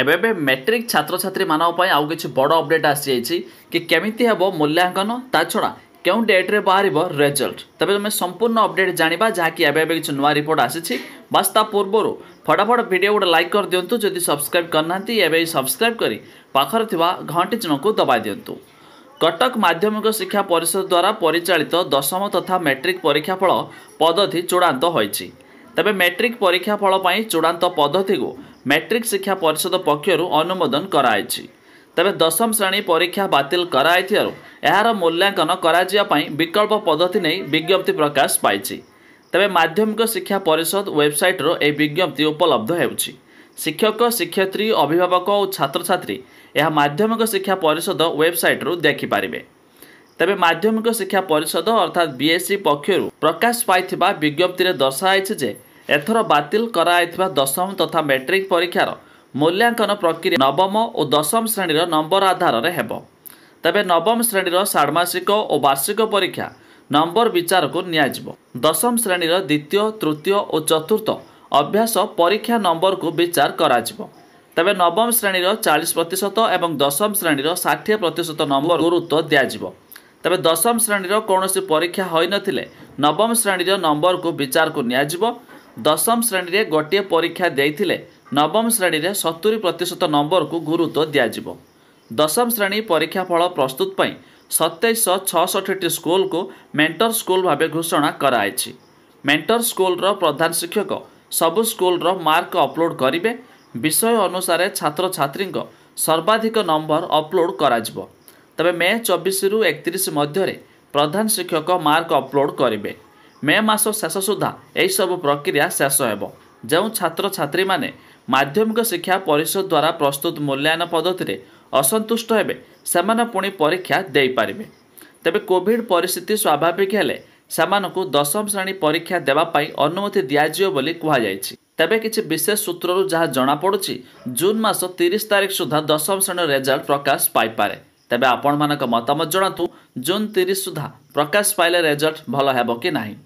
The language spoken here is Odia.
ଏବେ ଏବେ ମେଟ୍ରିକ୍ ଛାତ୍ରଛାତ୍ରୀମାନଙ୍କ ପାଇଁ ଆଉ କିଛି ବଡ଼ ଅପଡ଼େଟ୍ ଆସିଯାଇଛି କି କେମିତି ହେବ ମୂଲ୍ୟାଙ୍କନ ତା ଛଡ଼ା କେଉଁ ଡେଟ୍ରେ ବାହାରିବ ରେଜଲ୍ଟ ତେବେ ତୁମେ ସମ୍ପୂର୍ଣ୍ଣ ଅପଡ଼େଟ୍ ଜାଣିବା ଯାହାକି ଏବେ ଏବେ କିଛି ନୂଆ ରିପୋର୍ଟ ଆସିଛି ବାସ୍ ତା ପୂର୍ବରୁ ଫଟାଫଟ ଭିଡ଼ିଓ ଗୋଟେ ଲାଇକ୍ କରିଦିଅନ୍ତୁ ଯଦି ସବସ୍କ୍ରାଇବ୍ କରିନାହାନ୍ତି ଏବେ ସବସ୍କ୍ରାଇବ୍ କରି ପାଖରେ ଥିବା ଘଣ୍ଟି ଚିହ୍ନକୁ ଦବାଇ ଦିଅନ୍ତୁ କଟକ ମାଧ୍ୟମିକ ଶିକ୍ଷା ପରିଷଦ ଦ୍ୱାରା ପରିଚାଳିତ ଦଶମ ତଥା ମେଟ୍ରିକ୍ ପରୀକ୍ଷା ଫଳ ପଦ୍ଧତି ଚୂଡ଼ାନ୍ତ ହୋଇଛି ତେବେ ମେଟ୍ରିକ୍ ପରୀକ୍ଷା ଫଳ ପାଇଁ ଚୂଡ଼ାନ୍ତ ପଦ୍ଧତିକୁ ମେଟ୍ରିକ୍ ଶିକ୍ଷା ପରିଷଦ ପକ୍ଷରୁ ଅନୁମୋଦନ କରାଯାଇଛି ତେବେ ଦଶମ ଶ୍ରେଣୀ ପରୀକ୍ଷା ବାତିଲ କରାଯାଇଥିବାରୁ ଏହାର ମୂଲ୍ୟାଙ୍କନ କରାଯିବା ପାଇଁ ବିକଳ୍ପ ପଦ୍ଧତି ନେଇ ବିଜ୍ଞପ୍ତି ପ୍ରକାଶ ପାଇଛି ତେବେ ମାଧ୍ୟମିକ ଶିକ୍ଷା ପରିଷଦ ୱେବସାଇଟ୍ରୁ ଏହି ବିଜ୍ଞପ୍ତି ଉପଲବ୍ଧ ହେଉଛି ଶିକ୍ଷକ ଶିକ୍ଷୟତ୍ରୀ ଅଭିଭାବକ ଓ ଛାତ୍ରଛାତ୍ରୀ ଏହା ମାଧ୍ୟମିକ ଶିକ୍ଷା ପରିଷଦ ୱେବସାଇଟ୍ରୁ ଦେଖିପାରିବେ ତେବେ ମାଧ୍ୟମିକ ଶିକ୍ଷା ପରିଷଦ ଅର୍ଥାତ୍ ବିଏସ୍ସି e ପକ୍ଷରୁ ପ୍ରକାଶ ପାଇଥିବା ବିଜ୍ଞପ୍ତିରେ ଦର୍ଶାଯାଇଛି ଯେ ଏଥର ବାତିଲ କରାଯାଇଥିବା ଦଶମ ତଥା ମେଟ୍ରିକ୍ ପରୀକ୍ଷାର ମୂଲ୍ୟାଙ୍କନ ପ୍ରକ୍ରିୟା ନବମ ଓ ଦଶମ ଶ୍ରେଣୀର ନମ୍ବର ଆଧାରରେ ହେବ ତେବେ ନବମ ଶ୍ରେଣୀର ଷାଡ଼ମାସିକ ଓ ବାର୍ଷିକ ପରୀକ୍ଷା ନମ୍ବର ବିଚାରକୁ ନିଆଯିବ ଦଶମ ଶ୍ରେଣୀର ଦ୍ୱିତୀୟ ତୃତୀୟ ଓ ଚତୁର୍ଥ ଅଭ୍ୟାସ ପରୀକ୍ଷା ନମ୍ବରକୁ ବିଚାର କରାଯିବ ତେବେ ନବମ ଶ୍ରେଣୀର ଚାଳିଶ ପ୍ରତିଶତ ଏବଂ ଦଶମ ଶ୍ରେଣୀର ଷାଠିଏ ପ୍ରତିଶତ ନମ୍ବର ଗୁରୁତ୍ୱ ଦିଆଯିବ तबे दशम श्रेणी र किसिम परीक्षा नथिले नवम श्रेणी रो को विचार को निया दशम श्रेणी रे गोटिए परीक्षा देइथिले नवम श्रेणी रे 70 प्रतिशत को गुरुत्व दशम श्रेणी परीक्षा फल परीक्षाफल प्रस्तुतप सतैस स्कूल को मेंटर स्कूल भाबे घोषणा गराइछ मेंटर स्कूल रो प्रधान शिक्षक सब स्कूल रो मार्क अपलोड करिवे विषय गरे विषयअनुसार छ सर्वाधिक नम्बर अपलोड गरिब তবে মে চবিশরু একত্রিশ মধ্যে প্রধান শিক্ষক মার্ক অপলোড করবে মে মাস শেষ সুদ্ধা এইসব প্রক্রিয়া শেষ হব যে ছাত্রছাত্রী মানে মাধ্যমিক শিক্ষা পরিষদ দ্বারা প্রস্তুত মূল্যায়ন পদ্ধতিতে অসন্তুষ্ট হবে সে পুঁ পরীক্ষা দিয়ে তবে কোভিড পরিস্থিতি স্বাভাবিক হলে ସେମାନଙ୍କୁ ଦଶମ ଶ୍ରେଣୀ ପରୀକ୍ଷା ଦେବା ପାଇଁ ଅନୁମତି ଦିଆଯିବ ବୋଲି କୁହାଯାଇଛି ତେବେ କିଛି ବିଶେଷ ସୂତ୍ରରୁ ଯାହା জুন মাস তিরিশ তারিখ সুদ্ধা দশম শ্রেণীর রেজাল্ট প্রকাশ ପ୍ରକାଶ ପାଇପାରେ ତେବେ ଆପଣମାନଙ୍କ ମତାମତ ଜଣାନ୍ତୁ ଜୁନ୍ ତିରିଶ ସୁଦ୍ଧା ପ୍ରକାଶ ପାଇଲେ ରେଜଲ୍ଟ ଭଲ ହେବ କି ନାହିଁ